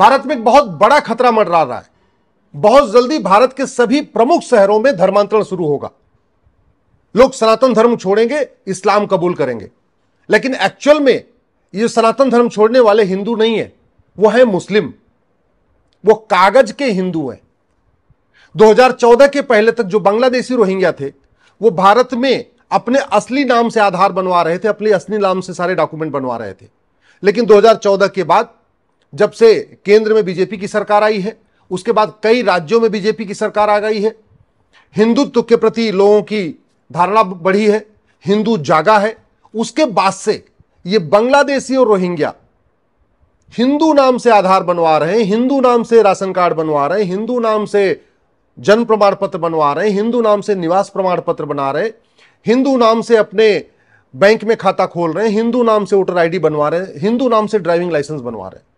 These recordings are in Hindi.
भारत में एक बहुत बड़ा खतरा मंडरा रहा है बहुत जल्दी भारत के सभी प्रमुख शहरों में धर्मांतरण शुरू होगा लोग सनातन धर्म छोड़ेंगे इस्लाम कबूल करेंगे लेकिन एक्चुअल में ये सनातन धर्म छोड़ने वाले हिंदू नहीं है वो है मुस्लिम वो कागज के हिंदू हैं 2014 के पहले तक जो बांग्लादेशी रोहिंग्या थे वो भारत में अपने असली नाम से आधार बनवा रहे थे अपने असली नाम से सारे डॉक्यूमेंट बनवा रहे थे लेकिन 2014 के बाद जब से केंद्र में बीजेपी की सरकार आई है उसके बाद कई राज्यों में बीजेपी की सरकार आ गई है हिंदुत्व के प्रति लोगों की धारणा बढ़ी है हिंदू जागा है उसके बाद से ये बांग्लादेशी और रोहिंग्या हिंदू नाम से आधार बनवा रहे हैं हिंदू नाम से राशन कार्ड बनवा रहे हैं हिंदू नाम से जन्म प्रमाण पत्र बनवा रहे हैं हिंदू नाम से निवास प्रमाण पत्र बना रहे हैं हिंदू नाम से अपने बैंक में खाता खोल रहे हैं हिंदू नाम से वोटर आईडी बनवा रहे हैं हिंदू नाम से ड्राइविंग लाइसेंस बनवा रहे हैं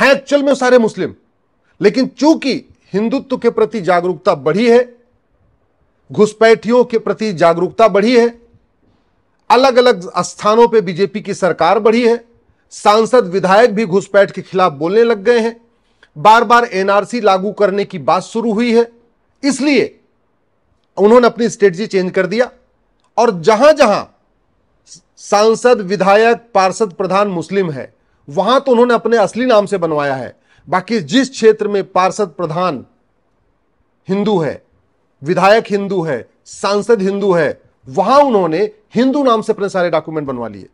हैं एक्चुअल में सारे मुस्लिम लेकिन चूंकि हिंदुत्व के प्रति जागरूकता बढ़ी है घुसपैठियों के प्रति जागरूकता बढ़ी है अलग अलग स्थानों पे बीजेपी की सरकार बढ़ी है सांसद विधायक भी घुसपैठ के खिलाफ बोलने लग गए हैं बार बार एनआरसी लागू करने की बात शुरू हुई है इसलिए उन्होंने अपनी स्ट्रेटजी चेंज कर दिया और जहां जहां सांसद विधायक पार्षद प्रधान मुस्लिम है वहां तो उन्होंने अपने असली नाम से बनवाया है बाकी जिस क्षेत्र में पार्षद प्रधान हिंदू है विधायक हिंदू है सांसद हिंदू है वहां उन्होंने हिंदू नाम से अपने सारे डॉक्यूमेंट बनवा लिए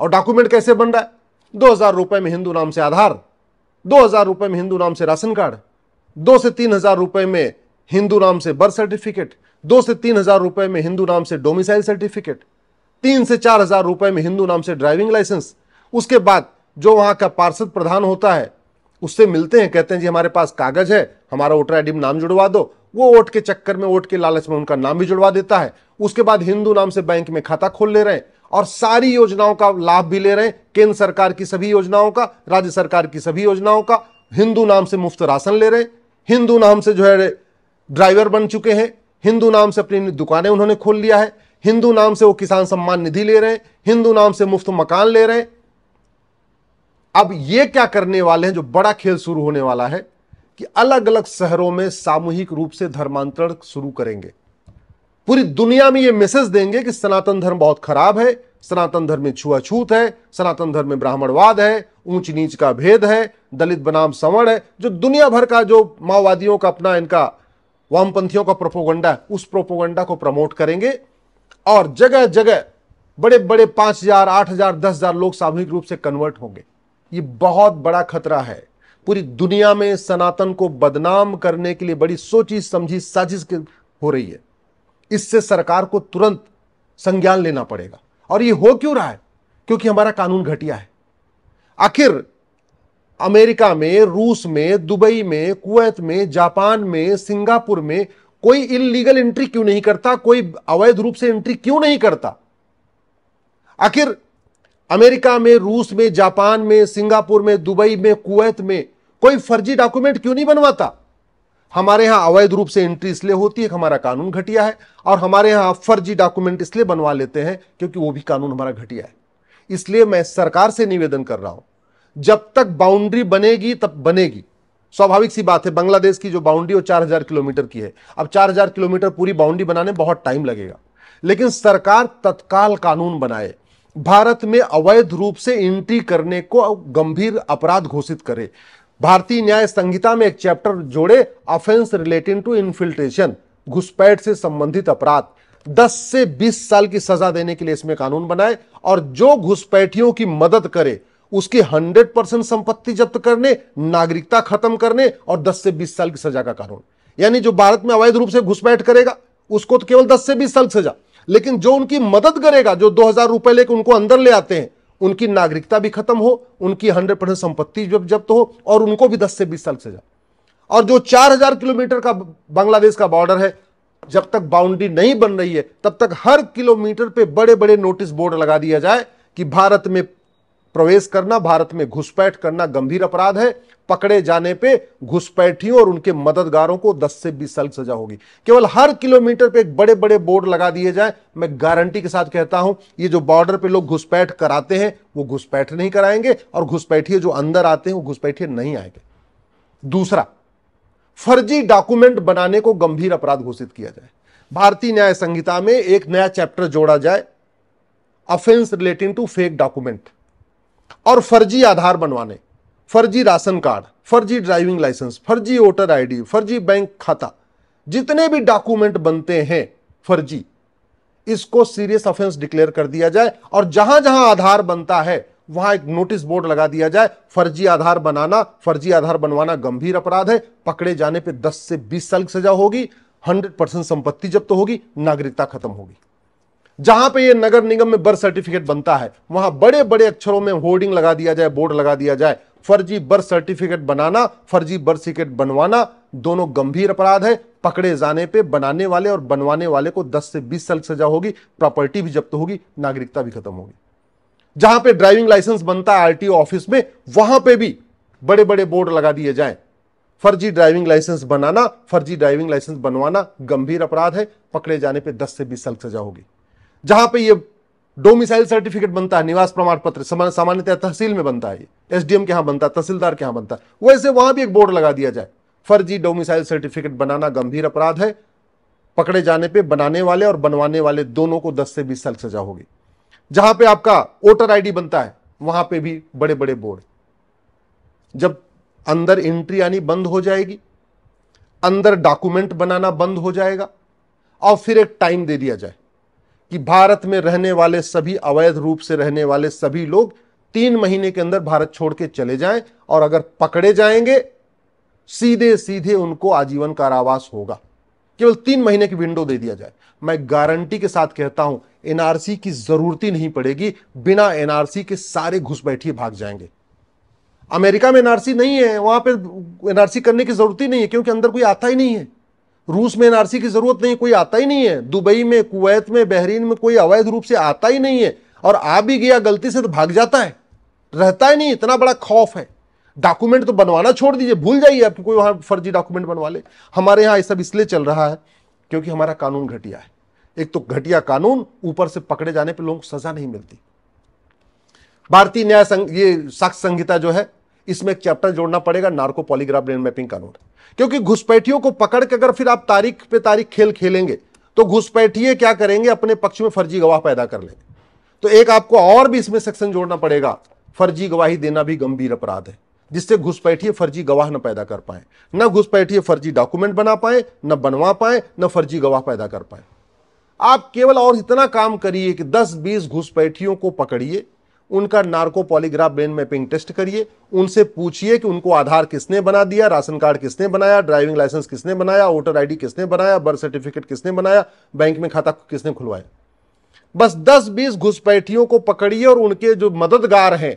और डॉक्यूमेंट कैसे बन रहा है दो हजार रुपए में हिंदू नाम से आधार दो हजार रुपए में हिंदू नाम से राशन कार्ड दो से तीन हजार रुपए में हिंदू नाम से बर्थ सर्टिफिकेट दो से तीन हजार रुपए में हिंदू नाम से डोमिसाइल सर्टिफिकेट तीन से चार हजार रुपए में हिंदू नाम से ड्राइविंग लाइसेंस उसके बाद जो वहां का पार्षद प्रधान होता है उससे मिलते हैं कहते हैं जी हमारे पास कागज है हमारा वोटर आई में नाम जुड़वा दो वो वोट के चक्कर में वोट के लालच में उनका नाम भी जुड़वा देता है उसके बाद हिंदू नाम से बैंक में खाता खोल ले रहे हैं और सारी योजनाओं का लाभ भी ले रहे हैं केंद्र सरकार की सभी योजनाओं का राज्य सरकार की सभी योजनाओं का हिंदू नाम से मुफ्त राशन ले रहे हैं हिंदू नाम से जो है ड्राइवर बन चुके हैं हिंदू नाम से अपनी दुकानें उन्होंने खोल लिया है हिंदू नाम से वो किसान सम्मान निधि ले रहे हैं हिंदू नाम से मुफ्त मकान ले रहे हैं अब ये क्या करने वाले हैं जो बड़ा खेल शुरू होने वाला है कि अलग अलग शहरों में सामूहिक रूप से धर्मांतरण शुरू करेंगे पूरी दुनिया में ये मैसेज देंगे कि सनातन धर्म बहुत खराब है सनातन धर्म में छुआछूत है सनातन धर्म में ब्राह्मणवाद है ऊंच नीच का भेद है दलित बनाम संवर्ण है जो दुनिया भर का जो माओवादियों का अपना इनका वामपंथियों का प्रोपोगंडा है उस प्रोपोगंडा को प्रमोट करेंगे और जगह जगह बड़े बड़े पांच हजार आठ हजार दस हजार लोग सामूहिक रूप से कन्वर्ट होंगे ये बहुत बड़ा खतरा है पूरी दुनिया में सनातन को बदनाम करने के लिए बड़ी सोची समझी साजिश हो रही है इससे सरकार को तुरंत संज्ञान लेना पड़ेगा और ये हो क्यों रहा है क्योंकि हमारा कानून घटिया है आखिर अमेरिका में रूस में दुबई में कुवैत में जापान में सिंगापुर में कोई इलीगल एंट्री क्यों नहीं करता कोई अवैध रूप से एंट्री क्यों नहीं करता आखिर अमेरिका में रूस में जापान में सिंगापुर में दुबई में कुवैत में कोई फर्जी डॉक्यूमेंट क्यों नहीं बनवाता हमारे यहां अवैध रूप से एंट्री इसलिए होती है हमारा कानून घटिया है और हमारे यहां फर्जी डॉक्यूमेंट इसलिए बनवा लेते हैं क्योंकि वो भी कानून हमारा घटिया है इसलिए मैं सरकार से निवेदन कर रहा हूं जब तक बाउंड्री बनेगी तब बनेगी स्वाभाविक सी बात है बांग्लादेश की जो बाउंड्री वो हजार किलोमीटर की है अब हजार किलोमीटर पूरी बाउंड्री बनाने बहुत टाइम लगेगा लेकिन सरकार तत्काल कानून बनाए भारत में अवैध रूप से एंट्री करने को गंभीर अपराध घोषित करे भारतीय न्याय संहिता में एक चैप्टर जोड़े ऑफेंस रिलेटिंग टू इन्फिल्ट्रेशन घुसपैठ से संबंधित अपराध 10 से 20 साल की सजा देने के लिए इसमें कानून बनाए और जो घुसपैठियों की मदद करे उसकी 100 परसेंट संपत्ति जब्त करने नागरिकता खत्म करने और 10 से 20 साल की सजा का कानून यानी जो भारत में अवैध रूप से घुसपैठ करेगा उसको तो केवल 10 से 20 साल सजा लेकिन जो उनकी मदद करेगा जो दो हजार रुपए लेकर उनको अंदर ले आते हैं उनकी नागरिकता भी खत्म हो उनकी हंड्रेड परसेंट संपत्ति जब जब्त हो और उनको भी दस से बीस साल सजा और जो चार हजार किलोमीटर का बांग्लादेश का बॉर्डर है जब तक बाउंड्री नहीं बन रही है तब तक हर किलोमीटर पे बड़े बड़े नोटिस बोर्ड लगा दिया जाए कि भारत में प्रवेश करना भारत में घुसपैठ करना गंभीर अपराध है पकड़े जाने पे घुसपैठियों और उनके मददगारों को 10 से 20 साल सजा होगी केवल हर किलोमीटर पे एक बड़े बड़े बोर्ड लगा दिए जाए मैं गारंटी के साथ कहता हूं ये जो बॉर्डर पे लोग घुसपैठ कराते हैं वो घुसपैठ नहीं कराएंगे और घुसपैठिए जो अंदर आते हैं वो घुसपैठिए नहीं आएंगे दूसरा फर्जी डॉक्यूमेंट बनाने को गंभीर अपराध घोषित किया जाए भारतीय न्याय संहिता में एक नया चैप्टर जोड़ा जाए offence relating to fake document और फर्जी आधार बनवाने फर्जी राशन कार्ड फर्जी ड्राइविंग लाइसेंस फर्जी वोटर आईडी, फर्जी बैंक खाता जितने भी डॉक्यूमेंट बनते हैं फर्जी इसको सीरियस ऑफेंस डिक्लेयर कर दिया जाए और जहां जहां आधार बनता है वहां एक नोटिस बोर्ड लगा दिया जाए फर्जी आधार बनाना फर्जी आधार बनवाना गंभीर अपराध है पकड़े जाने पर दस से बीस साल की सजा होगी हंड्रेड परसेंट संपत्ति जब्त तो होगी नागरिकता खत्म होगी जहां पे ये नगर निगम में बर्थ सर्टिफिकेट बनता है वहां बड़े बड़े अक्षरों में होर्डिंग लगा दिया जाए बोर्ड लगा दिया जाए फर्जी बर्थ सर्टिफिकेट बनाना फर्जी बर्थ सर्टिफिकेट बनवाना दोनों गंभीर अपराध है पकड़े जाने पे बनाने वाले और बनवाने वाले को 10 से 20 साल सजा होगी प्रॉपर्टी भी जब्त होगी नागरिकता भी खत्म होगी जहां पे ड्राइविंग लाइसेंस बनता है आरटीओ ऑफिस में वहां पे भी बड़े बड़े बोर्ड लगा दिए जाए फर्जी ड्राइविंग लाइसेंस बनाना फर्जी ड्राइविंग लाइसेंस बनवाना गंभीर अपराध है पकड़े जाने पर दस से बीस साल सजा होगी जहां पे ये डोमिसाइल सर्टिफिकेट बनता है निवास प्रमाण पत्र सामान्यतः तहसील में बनता है एसडीएम के यहां बनता है तहसीलदार के यहां बनता है वैसे वहां भी एक बोर्ड लगा दिया जाए फर्जी डोमिसाइल सर्टिफिकेट बनाना गंभीर अपराध है पकड़े जाने पे बनाने वाले और बनवाने वाले दोनों को 10 से 20 साल सजा होगी जहां पे आपका वोटर आईडी बनता है वहां पे भी बड़े बड़े बोर्ड जब अंदर एंट्री आनी बंद हो जाएगी अंदर डॉक्यूमेंट बनाना बंद हो जाएगा और फिर एक टाइम दे दिया जाए कि भारत में रहने वाले सभी अवैध रूप से रहने वाले सभी लोग तीन महीने के अंदर भारत छोड़ के चले जाएं और अगर पकड़े जाएंगे सीधे सीधे उनको आजीवन कारावास होगा केवल तीन महीने की विंडो दे दिया जाए मैं गारंटी के साथ कहता हूं एनआरसी की जरूरत ही नहीं पड़ेगी बिना एनआरसी के सारे घुस बैठिए भाग जाएंगे अमेरिका में एनआरसी नहीं है वहां पर एनआरसी करने की जरूरत ही नहीं है क्योंकि अंदर कोई आता ही नहीं है रूस में एनआरसी की जरूरत नहीं कोई आता ही नहीं है दुबई में कुवैत में बहरीन में कोई अवैध रूप से आता ही नहीं है और आ भी गया गलती से तो भाग जाता है रहता ही नहीं इतना बड़ा खौफ है डॉक्यूमेंट तो बनवाना छोड़ दीजिए भूल जाइए आप कोई वहां फर्जी डॉक्यूमेंट बनवा ले हमारे यहाँ ये सब इसलिए चल रहा है क्योंकि हमारा कानून घटिया है एक तो घटिया कानून ऊपर से पकड़े जाने पर लोगों को सजा नहीं मिलती भारतीय न्याय संघ ये साक्ष संहिता जो है इसमें एक चैप्टर जोड़ना पड़ेगा नार्को पॉलीग्राफ ब्रेन मैपिंग कानून क्योंकि घुसपैठियों को पकड़ के अगर फिर आप तारीख पे तारीख खेल खेलेंगे तो घुसपैठिए क्या करेंगे अपने पक्ष में फर्जी गवाह पैदा कर लेंगे तो एक आपको और भी इसमें सेक्शन जोड़ना पड़ेगा फर्जी गवाही देना भी गंभीर अपराध है जिससे घुसपैठिए फर्जी गवाह न पैदा कर पाए न घुसपैठिए फर्जी डॉक्यूमेंट बना पाए न बनवा पाए न फर्जी गवाह पैदा कर पाए आप केवल और इतना काम करिए कि 10-20 घुसपैठियों को पकड़िए उनका narco polygraph brain mapping test करिए उनसे पूछिए कि उनको आधार किसने बना दिया राशन कार्ड किसने बनाया ड्राइविंग लाइसेंस किसने बनाया वोटर आईडी किसने बनाया बर्थ सर्टिफिकेट किसने बनाया बैंक में खाता किसने खुलवाया बस 10-20 घुसपैठियों को पकड़िए और उनके जो मददगार हैं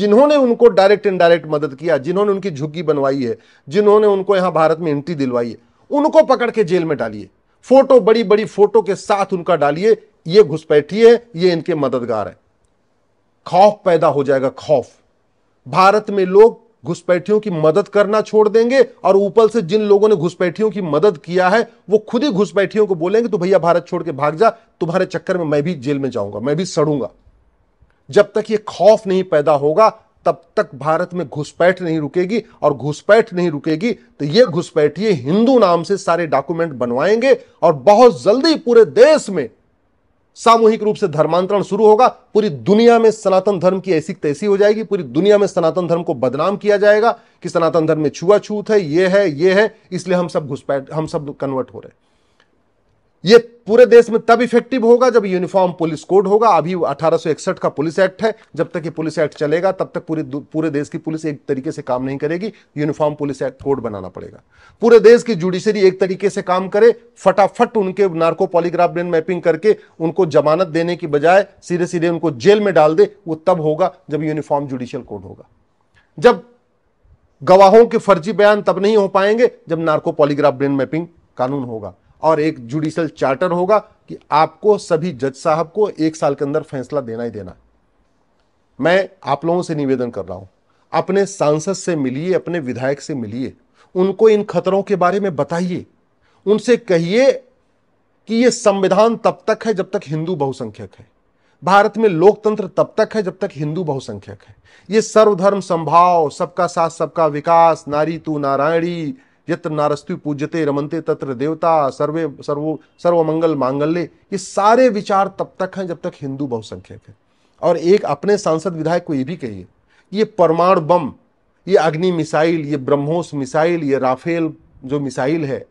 जिन्होंने उनको डायरेक्ट इनडायरेक्ट मदद किया जिन्होंने उनकी झुग्गी बनवाई है जिन्होंने उनको यहां भारत में एंट्री दिलवाई है उनको पकड़ के जेल में डालिए फोटो बड़ी बड़ी फोटो के साथ उनका डालिए ये घुसपैठी है ये इनके मददगार है खौफ पैदा हो जाएगा खौफ भारत में लोग घुसपैठियों की मदद करना छोड़ देंगे और ऊपर से जिन लोगों ने घुसपैठियों की मदद किया है वो खुद ही घुसपैठियों को बोलेंगे तो भैया भारत छोड़ के भाग जा तुम्हारे चक्कर में मैं भी जेल में जाऊंगा मैं भी सड़ूंगा जब तक ये खौफ नहीं पैदा होगा तब तक भारत में घुसपैठ नहीं रुकेगी और घुसपैठ नहीं रुकेगी तो ये घुसपैठिए हिंदू नाम से सारे डॉक्यूमेंट बनवाएंगे और बहुत जल्दी पूरे देश में सामूहिक रूप से धर्मांतरण शुरू होगा पूरी दुनिया में सनातन धर्म की ऐसी तैसी हो जाएगी पूरी दुनिया में सनातन धर्म को बदनाम किया जाएगा कि सनातन धर्म में छुआछूत है ये है ये है इसलिए हम सब घुसपैठ हम सब कन्वर्ट हो रहे हैं ये पूरे देश में तब इफेक्टिव होगा जब यूनिफॉर्म पुलिस कोड होगा अभी 1861 का पुलिस एक्ट है जब तक ये पुलिस एक्ट चलेगा तब तक पूरे पूरे देश की पुलिस एक तरीके से काम नहीं करेगी यूनिफॉर्म पुलिस एक्ट कोड बनाना पड़ेगा पूरे देश की जुडिशरी एक तरीके से काम करे फटाफट उनके नार्को पॉलीग्राफ ब्रेन मैपिंग करके उनको जमानत देने की बजाय सीधे सीधे उनको जेल में डाल दे वो तब होगा जब यूनिफॉर्म जुडिशियल कोड होगा जब गवाहों के फर्जी बयान तब नहीं हो पाएंगे जब नार्को पॉलीग्राफ ब्रेन मैपिंग कानून होगा और एक जुडिशल चार्टर होगा कि आपको सभी जज साहब को एक साल के अंदर फैसला देना ही देना मैं आप लोगों से निवेदन कर रहा हूं अपने सांसद से मिलिए अपने विधायक से मिलिए उनको इन खतरों के बारे में बताइए उनसे कहिए कि यह संविधान तब तक है जब तक हिंदू बहुसंख्यक है भारत में लोकतंत्र तब तक है जब तक हिंदू बहुसंख्यक है यह सर्वधर्म संभाव सबका साथ सबका विकास नारी तू नारायणी यत्र नारस्तु पूज्यते रमनते तत्र देवता सर्वे सर्व सर्वमंगल मांगल्य ये सारे विचार तब तक हैं जब तक हिंदू बहुसंख्यक है और एक अपने सांसद विधायक को ये भी कहिए ये परमाणु बम ये अग्नि मिसाइल ये ब्रह्मोस मिसाइल ये राफेल जो मिसाइल है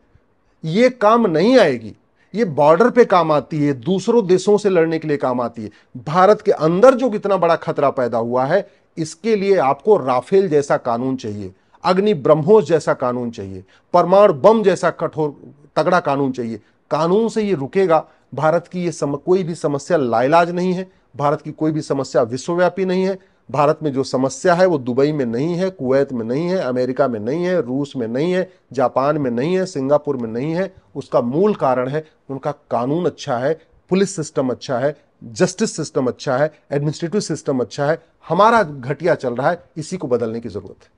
ये काम नहीं आएगी ये बॉर्डर पे काम आती है दूसरों देशों से लड़ने के लिए काम आती है भारत के अंदर जो कितना बड़ा खतरा पैदा हुआ है इसके लिए आपको राफेल जैसा कानून चाहिए अग्नि ब्रह्मोस जैसा कानून चाहिए परमाणु बम जैसा कठोर तगड़ा कानून चाहिए कानून से ये रुकेगा भारत की ये सम, कोई भी समस्या लाइलाज नहीं है भारत की कोई भी समस्या विश्वव्यापी नहीं है भारत में जो समस्या है वो दुबई में नहीं है कुवैत में नहीं है अमेरिका में नहीं है रूस में नहीं है जापान में नहीं है सिंगापुर में नहीं है उसका मूल कारण है उनका कानून अच्छा है पुलिस सिस्टम अच्छा है जस्टिस सिस्टम अच्छा है एडमिनिस्ट्रेटिव सिस्टम अच्छा है हमारा घटिया चल रहा है इसी को बदलने की ज़रूरत है